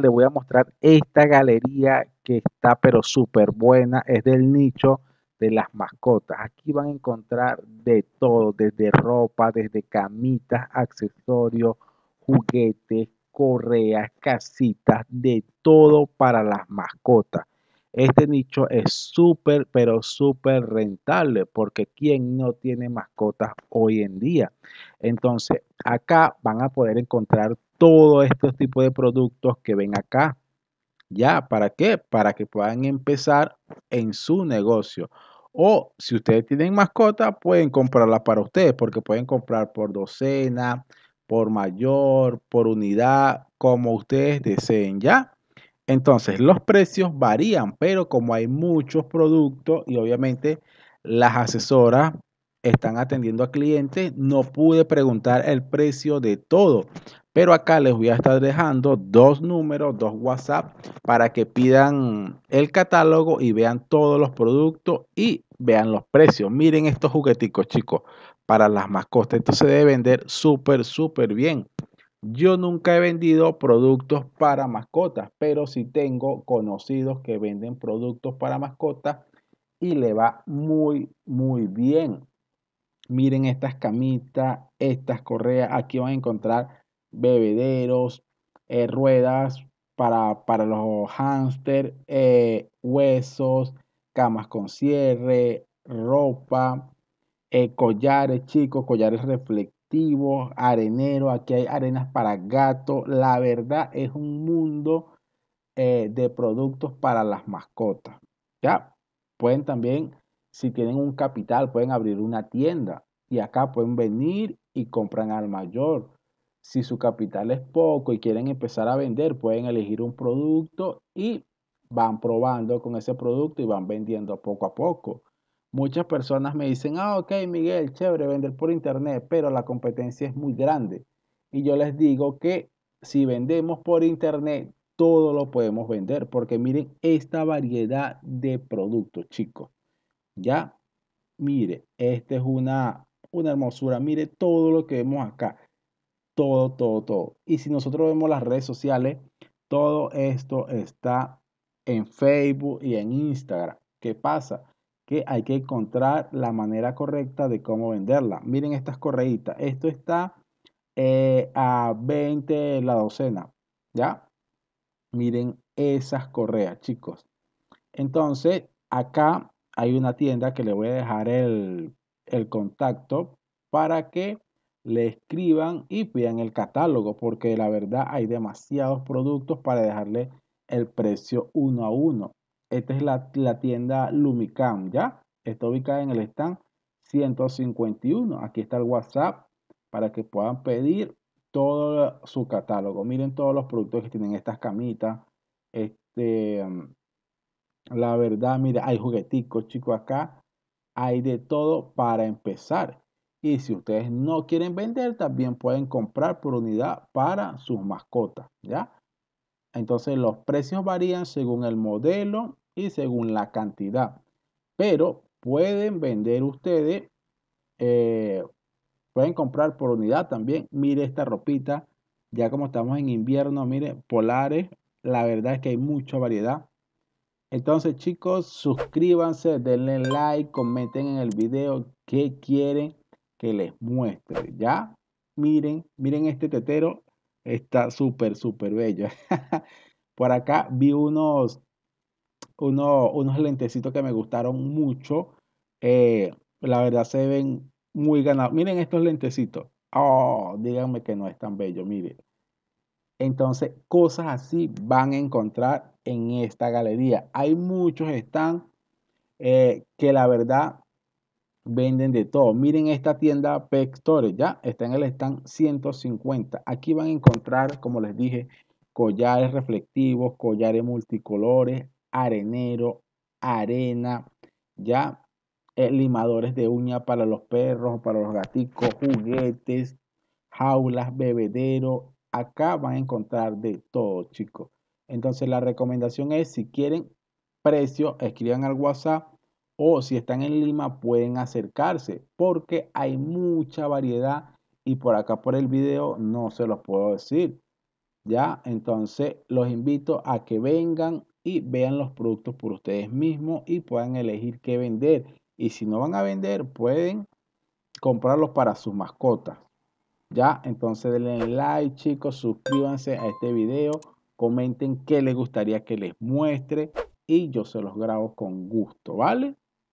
Le voy a mostrar esta galería que está pero súper buena. Es del nicho de las mascotas. Aquí van a encontrar de todo, desde ropa, desde camitas, accesorios, juguetes, correas, casitas, de todo para las mascotas. Este nicho es súper, pero súper rentable, porque ¿quién no tiene mascotas hoy en día? Entonces, acá van a poder encontrar todos estos tipos de productos que ven acá. ¿Ya? ¿Para qué? Para que puedan empezar en su negocio. O si ustedes tienen mascotas pueden comprarla para ustedes, porque pueden comprar por docena, por mayor, por unidad, como ustedes deseen, ¿ya? Entonces, los precios varían, pero como hay muchos productos y obviamente las asesoras están atendiendo a clientes, no pude preguntar el precio de todo. Pero acá les voy a estar dejando dos números, dos WhatsApp para que pidan el catálogo y vean todos los productos y vean los precios. Miren estos jugueticos, chicos, para las mascotas. Esto se debe vender súper, súper bien. Yo nunca he vendido productos para mascotas, pero sí tengo conocidos que venden productos para mascotas y le va muy, muy bien. Miren estas camitas, estas correas. Aquí van a encontrar bebederos, eh, ruedas para, para los hámster, eh, huesos, camas con cierre, ropa, eh, collares chicos, collares reflectores arenero aquí hay arenas para gato. La verdad es un mundo eh, de productos para las mascotas. Ya pueden también, si tienen un capital, pueden abrir una tienda y acá pueden venir y compran al mayor. Si su capital es poco y quieren empezar a vender, pueden elegir un producto y van probando con ese producto y van vendiendo poco a poco. Muchas personas me dicen, ah, ok, Miguel, chévere, vender por internet, pero la competencia es muy grande. Y yo les digo que si vendemos por internet, todo lo podemos vender, porque miren esta variedad de productos, chicos. Ya, mire, esta es una, una hermosura. Mire todo lo que vemos acá. Todo, todo, todo. Y si nosotros vemos las redes sociales, todo esto está en Facebook y en Instagram. ¿Qué pasa? que hay que encontrar la manera correcta de cómo venderla. Miren estas correitas. Esto está eh, a 20 la docena. ¿Ya? Miren esas correas, chicos. Entonces, acá hay una tienda que le voy a dejar el, el contacto para que le escriban y pidan el catálogo, porque la verdad hay demasiados productos para dejarle el precio uno a uno. Esta es la, tienda Lumicam, ¿ya? Está ubicada en el stand 151. Aquí está el WhatsApp para que puedan pedir todo su catálogo. Miren todos los productos que tienen estas camitas. Este, mm, la verdad, mira, hay jugueticos, chicos, acá. Hay de todo para empezar. Y si ustedes no quieren vender, también pueden comprar por unidad para sus mascotas, ¿ya? Entonces los precios varían según el modelo y según la cantidad. Pero pueden vender ustedes, eh, pueden comprar por unidad también. Mire esta ropita, ya como estamos en invierno, mire, polares. La verdad es que hay mucha variedad. Entonces chicos, suscríbanse, denle like, comenten en el video qué quieren que les muestre. Ya, miren, miren este tetero Está súper, súper bello. Por acá vi unos, unos, lentecitos que me gustaron mucho. Eh, la verdad se ven muy ganados. Miren estos lentecitos. Oh, díganme que no es tan bello, miren. Entonces, cosas así van a encontrar en esta galería. Hay muchos están eh, que la verdad Venden de todo. Miren esta tienda Pectores, ya está en el stand 150. Aquí van a encontrar, como les dije, collares reflectivos, collares multicolores, arenero, arena, ya eh, limadores de uña para los perros, para los gaticos, juguetes, jaulas, bebedero. Acá van a encontrar de todo, chicos. Entonces la recomendación es, si quieren precio, escriban al WhatsApp o si están en Lima pueden acercarse porque hay mucha variedad y por acá por el video no se los puedo decir. Ya, entonces los invito a que vengan y vean los productos por ustedes mismos y puedan elegir qué vender. Y si no van a vender, pueden comprarlos para sus mascotas. Ya, entonces denle like, chicos, suscríbanse a este video, comenten qué les gustaría que les muestre y yo se los grabo con gusto, ¿vale?